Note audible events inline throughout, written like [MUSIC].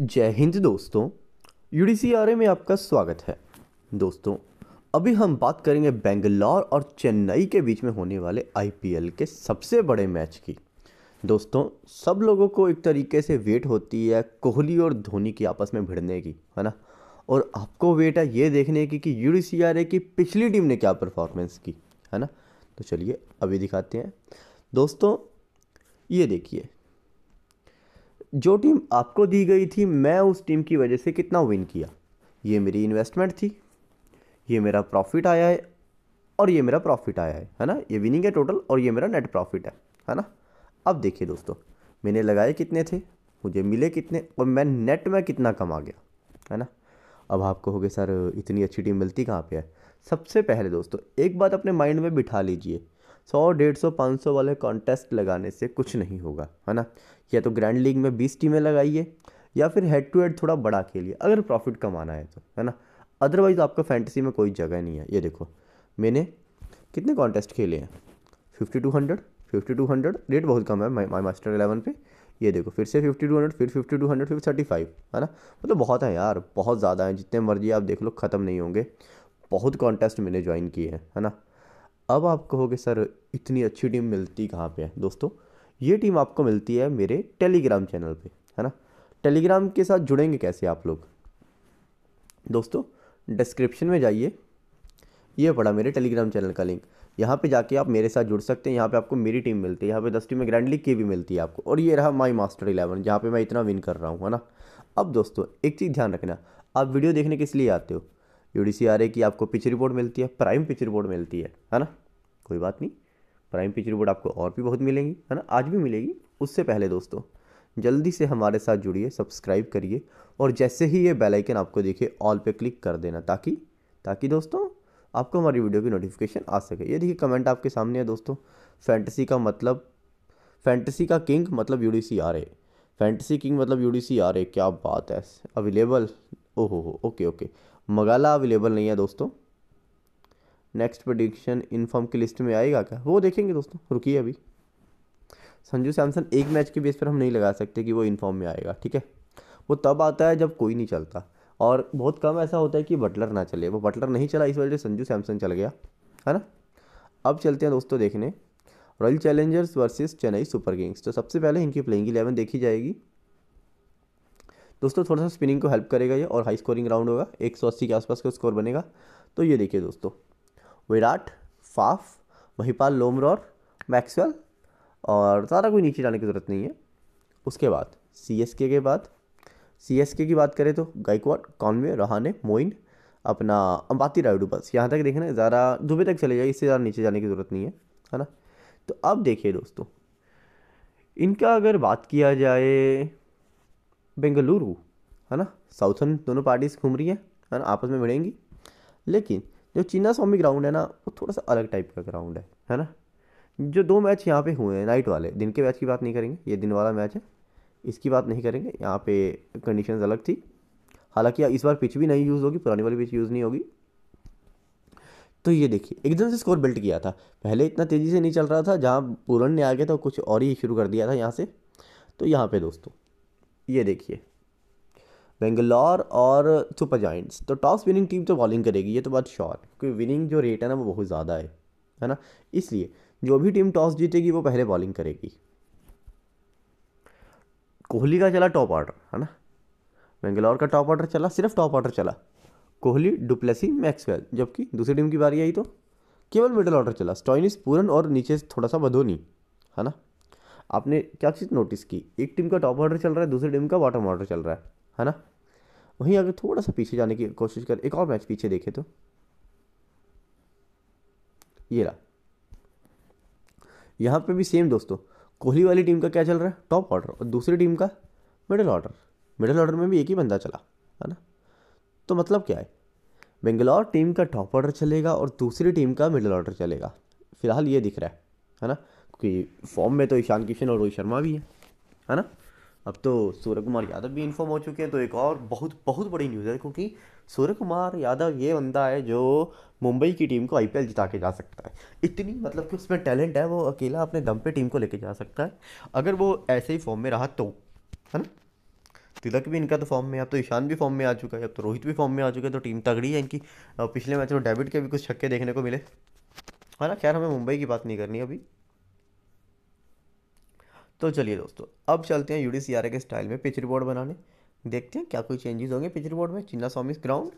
जय हिंद दोस्तों U D में आपका स्वागत है दोस्तों अभी हम बात करेंगे बेंगलौर और चेन्नई के बीच में होने वाले आई के सबसे बड़े मैच की दोस्तों सब लोगों को एक तरीके से वेट होती है कोहली और धोनी की आपस में भिड़ने की है ना और आपको वेट है ये देखने की कि यू की पिछली टीम ने क्या परफॉर्मेंस की है ना तो चलिए अभी दिखाते हैं दोस्तों ये देखिए जो टीम आपको दी गई थी मैं उस टीम की वजह से कितना विन किया ये मेरी इन्वेस्टमेंट थी ये मेरा प्रॉफिट आया है और ये मेरा प्रॉफिट आया है है ना ये विनिंग है टोटल और ये मेरा नेट प्रॉफिट है है ना अब देखिए दोस्तों मैंने लगाए कितने थे मुझे मिले कितने और मैं नेट में कितना कमा गया है ना अब आप कहोगे सर इतनी अच्छी टीम मिलती कहाँ पे है सबसे पहले दोस्तों एक बात अपने माइंड में बिठा लीजिए सौ डेढ़ सौ पाँच सौ वाले कॉन्टेस्ट लगाने से कुछ नहीं होगा है ना या तो ग्रैंड लीग में बीस टीमें लगाइए या फिर हेड टू हेड थोड़ा बड़ा खेलिए अगर प्रॉफिट कमाना है तो है ना अदरवाइज़ आपका फैंटसी में कोई जगह नहीं है ये देखो मैंने कितने कॉन्टेस्ट खेले हैं fifty two hundred fifty two hundred rate बहुत कम है माई मास्टर एलेवन पे ये देखो फिर से फिफ्टी टू हंड्रेड फिर फिफ्टी टू हंड्रेड फिर थर्टी फाइव है ना मतलब तो बहुत है यार बहुत ज़्यादा है जितने मर्जी आप देख लो ख़त्म नहीं होंगे बहुत कॉन्टेस्ट मैंने ज्वाइन किए हैं है ना अब आप कहोगे सर इतनी अच्छी टीम मिलती कहाँ पे है दोस्तों ये टीम आपको मिलती है मेरे टेलीग्राम चैनल पे है ना टेलीग्राम के साथ जुड़ेंगे कैसे आप लोग दोस्तों डिस्क्रिप्शन में जाइए ये पड़ा मेरे टेलीग्राम चैनल का लिंक यहाँ पे जाके आप मेरे साथ जुड़ सकते हैं यहाँ पे आपको मेरी टीम मिलती है यहाँ पे दस टीमें ग्रैंड लीग की भी मिलती है आपको और ये रहा माई मास्टर इलेवन जहाँ पे मैं इतना विन कर रहा हूँ है ना अब दोस्तों एक चीज़ ध्यान रखना आप वीडियो देखने किस लिए आते हो यू डी की आपको पिच रिपोर्ट मिलती है प्राइम पिच रिपोर्ट मिलती है है ना कोई बात नहीं प्राइम पिच रिपोर्ट आपको और भी बहुत मिलेंगी है ना आज भी मिलेगी उससे पहले दोस्तों जल्दी से हमारे साथ जुड़िए सब्सक्राइब करिए और जैसे ही ये बेलाइकन आपको देखिए ऑल पर क्लिक कर देना ताकि ताकि दोस्तों आपको हमारी वीडियो की नोटिफिकेशन आ सके ये देखिए कमेंट आपके सामने है दोस्तों फैंटसी का मतलब फैंटसी का किंग मतलब यू डी सी किंग मतलब यू डी सी क्या बात है अवेलेबल ओहो हो ओके ओके मगाला अवेलेबल नहीं है दोस्तों नेक्स्ट प्रडिक्शन इन फॉर्म की लिस्ट में आएगा क्या वो देखेंगे दोस्तों रुकिए अभी संजू सैमसन एक मैच के बेस पर हम नहीं लगा सकते कि वो इन फॉर्म में आएगा ठीक है वो तब आता है जब कोई नहीं चलता और बहुत कम ऐसा होता है कि बटलर ना चले वो बटलर नहीं चला इस वजह से संजू सैमसन चल गया है ना अब चलते हैं दोस्तों देखने Royal Challengers versus Chennai Super Kings तो सबसे पहले इनकी प्लेइंग इलेवन देखी जाएगी दोस्तों थोड़ा सा स्पिनिंग को हेल्प करेगा ये और हाई स्कोरिंग राउंड होगा एक सौ अस्सी के आसपास का स्कोर बनेगा तो ये देखिए दोस्तों विराट फाफ महिपाल लोमरॉर मैक्सवेल और सारा कोई नीचे जाने की ज़रूरत नहीं है उसके बाद सी के बाद सी की बात करें तो गायकवाड कॉनवे रहाने मोइन अपना अम्बाती रायडू बस यहाँ तक देखना ज़्यादा दुबे तक चले जाए इससे ज़्यादा नीचे जाने की ज़रूरत नहीं है है ना तो अब देखिए दोस्तों इनका अगर बात किया जाए बेंगलुरु है ना साउथर्न दोनों पार्टीज घूम रही हैं है ना आपस में भिड़ेंगी लेकिन जो चीना स्वामी ग्राउंड है ना वो थोड़ा सा अलग टाइप का ग्राउंड है है ना जो दो मैच यहाँ पे हुए हैं नाइट वाले दिन के मैच की बात नहीं करेंगे ये दिन वाला मैच है इसकी बात नहीं करेंगे यहाँ पे कंडीशंस अलग थी हालांकि इस बार पिच भी नहीं यूज़ होगी पुरानी वाली पिच यूज़ नहीं होगी तो ये देखिए एकदम से स्कोर बिल्ट किया था पहले इतना तेज़ी से नहीं चल रहा था जहाँ पूरन ने आ गया था कुछ और ही शुरू कर दिया था यहाँ से तो यहाँ पर दोस्तों ये देखिए बेंगलोर और सुपर जॉइंट्स तो टॉस विनिंग टीम तो बॉलिंग करेगी ये तो बात श्योर क्योंकि विनिंग जो रेट है ना वो बहुत ज़्यादा है है ना इसलिए जो भी टीम टॉस जीतेगी वो पहले बॉलिंग करेगी कोहली का चला टॉप ऑर्डर है ना बेंगलोर का टॉप ऑर्डर चला सिर्फ टॉप ऑर्डर चला कोहली डुप्लेसी मैक्सवेल जबकि दूसरी टीम की बारी आई तो केवल मिडल ऑर्डर चला स्टॉइनिस पूरन और नीचे थोड़ा सा बधोनी है ना आपने क्या चीज़ नोटिस की एक टीम का टॉप ऑर्डर चल रहा है दूसरी टीम का बॉटम ऑर्डर चल रहा है है ना वहीं अगर थोड़ा सा पीछे जाने की कोशिश कर एक और मैच पीछे देखे तो ये रहा यहाँ पे भी सेम दोस्तों कोहली वाली टीम का क्या चल रहा है टॉप ऑर्डर और दूसरी टीम का मिडिल ऑर्डर मिडिल ऑर्डर में भी एक ही बंदा चला है ना तो मतलब क्या है बेंगलौर टीम का टॉप ऑर्डर चलेगा और दूसरी टीम का मिडिल ऑर्डर चलेगा फिलहाल ये दिख रहा है है ना कि फॉर्म में तो ईशान किशन और रोहित शर्मा भी है है ना अब तो सूर्य कुमार यादव भी इन्फॉर्म हो चुके हैं तो एक और बहुत बहुत बड़ी न्यूज़ है क्योंकि सूर्य कुमार यादव ये बंदा है जो मुंबई की टीम को आई जिता के जा सकता है इतनी मतलब कि उसमें टैलेंट है वो अकेला अपने दम पे टीम को लेके जा सकता है अगर वो ऐसे ही फॉर्म में रहा तो है ना तिलक भी इनका तो फॉर्म में अब तो ईशान भी फॉर्म में आ चुका है अब तो रोहित भी फॉर्म में आ चुका है तो टीम तगड़ी है इनकी पिछले मैच में डेबिट के भी कुछ छक्के देखने को मिले है ना खैर हमें मुंबई की बात नहीं करनी अभी तो चलिए दोस्तों अब चलते हैं यू डी के स्टाइल में पिच रिपोर्ट बनाने देखते हैं क्या कोई चेंजेस होंगे पिच रिपोर्ट में चिन्ना स्वामी ग्राउंड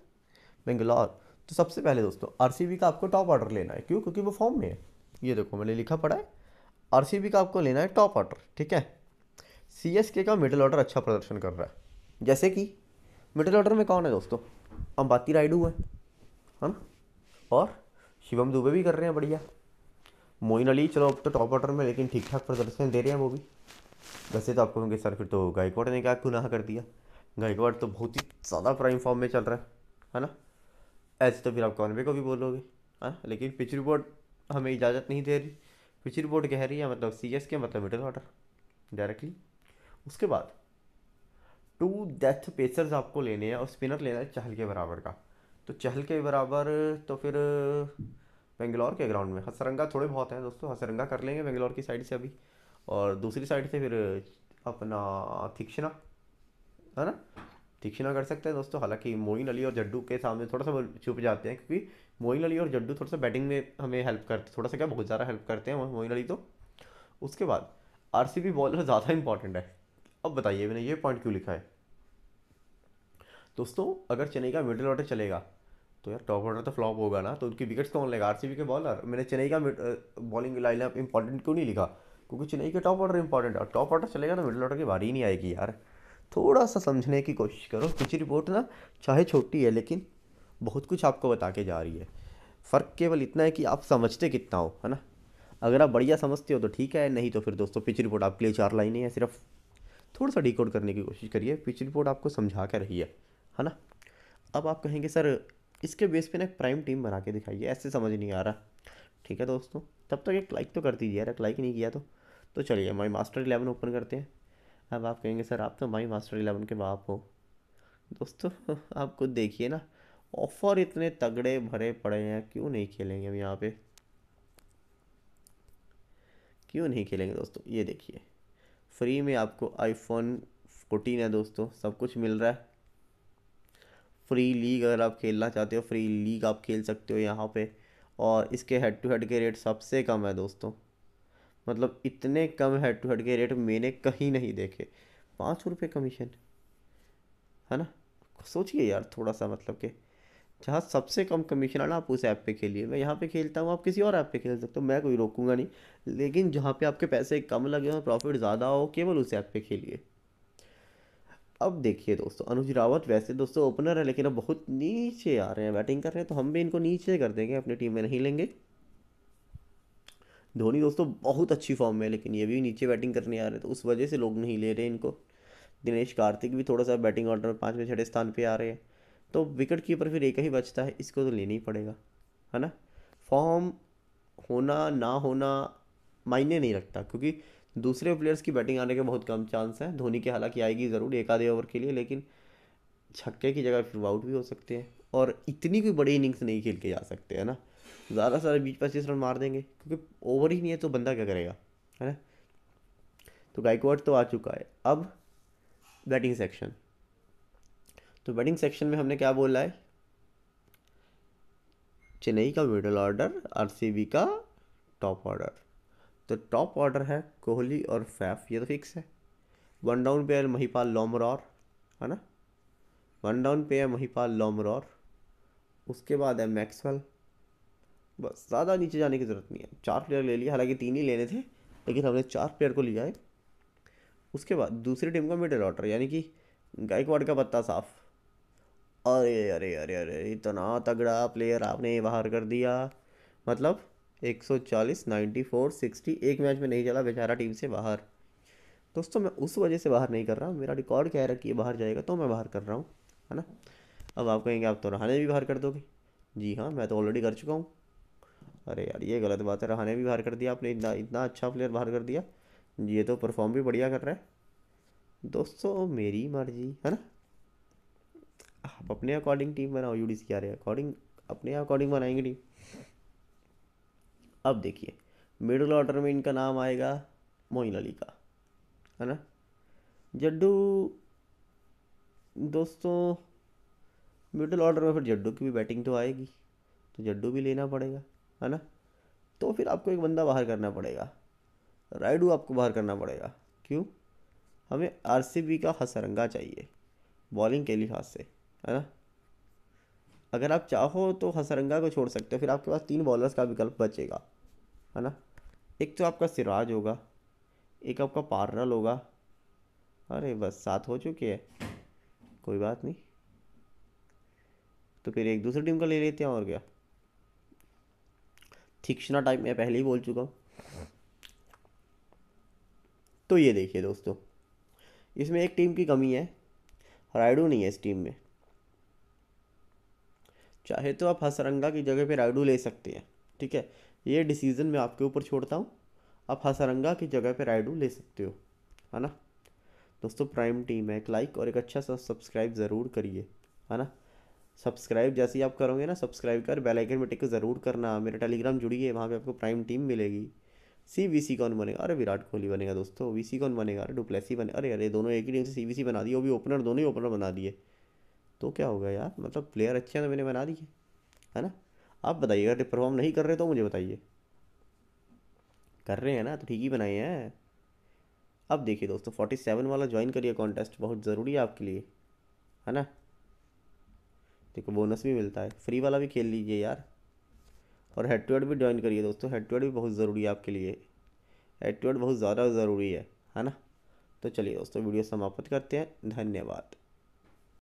बेंगलोर तो सबसे पहले दोस्तों आर का आपको टॉप ऑर्डर लेना है क्यों क्योंकि वो फॉर्म में है ये देखो मैंने लिखा पड़ा है आर का आपको लेना है टॉप ऑर्डर ठीक है सी का मिडिल ऑर्डर अच्छा प्रदर्शन कर रहा है जैसे कि मिडिल ऑर्डर में कौन है दोस्तों अंबाती राइडू है है ना और शिवम दुबे भी कर रहे हैं बढ़िया मोइन अली चलो अब तो टॉप ऑर्डर में लेकिन ठीक ठाक प्रदर्शन दे रहे हैं वो भी वैसे तो आपको उनके सर फिर तो गायकवाड़ ने क्या गुनाह कर दिया गायकवाड़ तो बहुत ही ज़्यादा प्राइम फॉर्म में चल रहा है है ना ऐसे तो फिर आप कॉनवे को भी बोलोगे है हाँ? ना लेकिन पिच रिपोर्ट हमें इजाज़त नहीं दे रही पिच रिपोर्ट कह रही है मतलब सी एस के मतलब मिडल ऑर्डर डायरेक्टली उसके बाद टू डेथ पेसर्स आपको लेने हैं और स्पिनर लेना है चहल के बराबर का तो चहल के बराबर तो फिर बेंगलौर के ग्राउंड में हसरंगा थोड़े बहुत हैं दोस्तों हसरंगा कर लेंगे बेंगलौर की साइड से अभी और दूसरी साइड से फिर अपना थिक्शना है ना तीक्षणा कर सकते हैं दोस्तों हालांकि मोइन अली और जड्डू के सामने थोड़ा सा वो छुप जाते हैं क्योंकि मोइन अली और जड्डू थोड़ा सा बैटिंग में हमें हेल्प करते थोड़ा सा क्या बहुत ज़्यादा हेल्प करते हैं मोइन अली तो उसके बाद आर सी बॉलर ज़्यादा इंपॉर्टेंट है अब बताइए मैंने ये पॉइंट क्यों लिखा है दोस्तों अगर चेन्नई का मिडिल ऑर्डर चलेगा तो यार टॉप ऑर्डर तो फ्लॉप होगा ना तो उनकी विकेट्स कौन लेगा आर के बॉलर मैंने चेन्नई का बॉलिंग लाइन अप इंपॉर्टेंट क्यों नहीं लिखा क्योंकि चेन्नई का टॉप ऑर्डर इंपॉर्टेंट और टॉप ऑर्डर चलेगा ना मिडिल ऑर्डर की बारी ही नहीं आएगी यार थोड़ा सा समझने की कोशिश करो पिच रिपोर्ट ना चाहे छोटी है लेकिन बहुत कुछ आपको बता के जा रही है फ़र्क केवल इतना है कि आप समझते कितना हो है ना अगर आप बढ़िया समझते हो तो ठीक है नहीं तो फिर दोस्तों पिच रिपोर्ट आपके लिए चार लाइनें हैं सिर्फ थोड़ा सा डिकोड करने की कोशिश करिए पिच रिपोर्ट आपको समझा कर रही है है ना अब आप कहेंगे सर इसके बेस पे ना एक प्राइम टीम बना के दिखाइए ऐसे समझ नहीं आ रहा ठीक है दोस्तों तब तक एक लाइक तो कर दीजिए यार एक लाइक नहीं किया तो तो चलिए माई मास्टर इलेवन ओपन करते हैं अब आप कहेंगे सर आप तो माई मास्टर इलेवन के बाप हो दोस्तों [LAUGHS] आप खुद देखिए ना ऑफर इतने तगड़े भरे पड़े हैं क्यों नहीं खेलेंगे हम यहाँ पे क्यों नहीं खेलेंगे दोस्तों ये देखिए फ्री में आपको आईफोन फोर्टीन है दोस्तों सब कुछ मिल रहा है फ्री लीग अगर आप खेलना चाहते हो फ्री लीग आप खेल सकते हो यहाँ पे और इसके हेड टू हेड के रेट सबसे कम है दोस्तों मतलब इतने कम हेड टू हेड के रेट मैंने कहीं नहीं देखे पाँच रुपये कमीशन है ना सोचिए यार थोड़ा सा मतलब कि जहाँ सबसे कम कमीशन आना आप उस ऐप पे खेलिए मैं यहाँ पे खेलता हूँ आप किसी और ऐप पे खेल सकते हो मैं कोई रोकूंगा नहीं लेकिन जहाँ पे आपके पैसे कम लगे और प्रॉफिट ज़्यादा हो केवल उस ऐप पे खेलिए अब देखिए दोस्तों अनुज रावत वैसे दोस्तों ओपनर है लेकिन अब बहुत नीचे आ रहे हैं बैटिंग कर रहे हैं तो हम भी इनको नीचे कर देंगे अपनी टीम में नहीं लेंगे धोनी दोस्तों बहुत अच्छी फॉर्म में है लेकिन ये भी नीचे बैटिंग करने आ रहे हैं तो उस वजह से लोग नहीं ले रहे इनको दिनेश कार्तिक भी थोड़ा सा बैटिंग ऑर्डर में पाँचवें छठे स्थान पर आ रहे हैं तो विकेट कीपर फिर एक ही बचता है इसको तो लेना ही पड़ेगा है ना फॉर्म होना ना होना मायने नहीं रखता क्योंकि दूसरे प्लेयर्स की बैटिंग आने के बहुत कम चांस हैं धोनी के हालांकि आएगी ज़रूर एक आधे ओवर के लिए लेकिन छक्के की जगह फिर आउट भी हो सकते हैं और इतनी कोई बड़ी इनिंग्स नहीं खेल के जा सकते है ना ज़्यादा सारे बीच पच्चीस रन मार देंगे क्योंकि ओवर ही नहीं है तो बंदा क्या करेगा है ना तो गायकवाड तो आ चुका है अब बैटिंग सेक्शन तो बैटिंग सेक्शन में हमने क्या बोला है चेन्नई का मिडल ऑर्डर आर का टॉप ऑर्डर तो टॉप ऑर्डर है कोहली और फैफ ये तो फिक्स है वन डाउन पे है महिपाल लोमरौर है ना वन डाउन पे है महिपाल लोमरौर उसके बाद है मैक्सवेल बस ज़्यादा नीचे जाने की ज़रूरत नहीं है चार प्लेयर ले लिया हालांकि तीन ही लेने थे लेकिन हमने चार प्लेयर को लिया है उसके बाद दूसरी टीम का मिडल ऑर्डर यानी कि गायकवाड़ का पत्ता साफ अरे अरे अरे अरे इतना तगड़ा प्लेयर आपने बाहर कर दिया मतलब एक सौ चालीस नाइन्टी फोर सिक्सटी एक मैच में नहीं चला बेचारा टीम से बाहर दोस्तों मैं उस वजह से बाहर नहीं कर रहा हूँ मेरा रिकॉर्ड कह रहा है कि ये बाहर जाएगा तो मैं बाहर कर रहा हूँ है ना अब आप कहेंगे आप तो रहने भी बाहर कर दोगे जी हाँ मैं तो ऑलरेडी कर चुका हूँ अरे यार ये गलत बात है रहाने भी बाहर कर दिया आपने इतना इतना अच्छा प्लेयर बाहर कर दिया ये तो परफॉर्म भी बढ़िया कर रहा है दोस्तों मेरी मर्जी है ना आप अपने अकॉर्डिंग टीम बनाओ यू डी सी अकॉर्डिंग अपने अकॉर्डिंग बनाएंगे टीम अब देखिए मिडिल ऑर्डर में इनका नाम आएगा मोइन अली का है ना जड्डू दोस्तों मिडिल ऑर्डर में फिर जड्डू की भी बैटिंग तो आएगी तो जड्डू भी लेना पड़ेगा है ना तो फिर आपको एक बंदा बाहर करना पड़ेगा राइडू आपको बाहर करना पड़ेगा क्यों हमें आरसीबी का हसरंगा चाहिए बॉलिंग के लिहाज से है ना अगर आप चाहो तो हसरंगा को छोड़ सकते हो फिर आपके पास तीन बॉलर्स का विकल्प बचेगा है ना एक तो आपका सिराज होगा एक आपका पार्नल होगा अरे बस सात हो चुके हैं कोई बात नहीं तो फिर एक दूसरी टीम का ले लेते हैं और क्या थिक्शना टाइप मैं पहले ही बोल चुका हूँ तो ये देखिए दोस्तों इसमें एक टीम की कमी है राइडू नहीं है इस टीम में चाहे तो आप हसरंगा की जगह पे राइडू ले सकते हैं ठीक है ये डिसीज़न मैं आपके ऊपर छोड़ता हूँ आप हसरंगा की जगह पे राइडू ले सकते हो है ना दोस्तों प्राइम टीम है एक लाइक और एक अच्छा सा सब्सक्राइब ज़रूर करिए है ना सब्सक्राइब जैसे ही आप करोगे ना सब्सक्राइब कर बेल आइकन में टिक ज़रूर करना मेरे टेलीग्राम जुड़िए वहाँ पे आपको प्राइम टीम मिलेगी सी वी सी कौन बनेगा अरे विराट कोहली बनेगा दोस्तों वी सी कौन बनेगा अरे डुप्लेसी बने अरे अरे दोनों एक ही टीम से सी वी सी बना दिए वो भी ओपनर दोनों ही ओपनर बना दिए तो क्या होगा यार मतलब प्लेयर अच्छे हैं तो मैंने बना दिए है ना आप बताइए अगर परफॉर्म नहीं कर रहे तो मुझे बताइए कर रहे हैं ना तो ठीक ही बनाए हैं अब देखिए दोस्तों फोर्टी सेवन वाला ज्वाइन करिए कॉन्टेस्ट बहुत ज़रूरी है आपके लिए है ना देखो बोनस भी मिलता है फ्री वाला भी खेल लीजिए यार और हेड टू हेड भी ज्वाइन करिए दोस्तों हेड टू हेड भी बहुत ज़रूरी है आपके लिए हेड टू हेड बहुत ज़्यादा ज़रूरी है है ना तो चलिए दोस्तों वीडियो समाप्त करते हैं धन्यवाद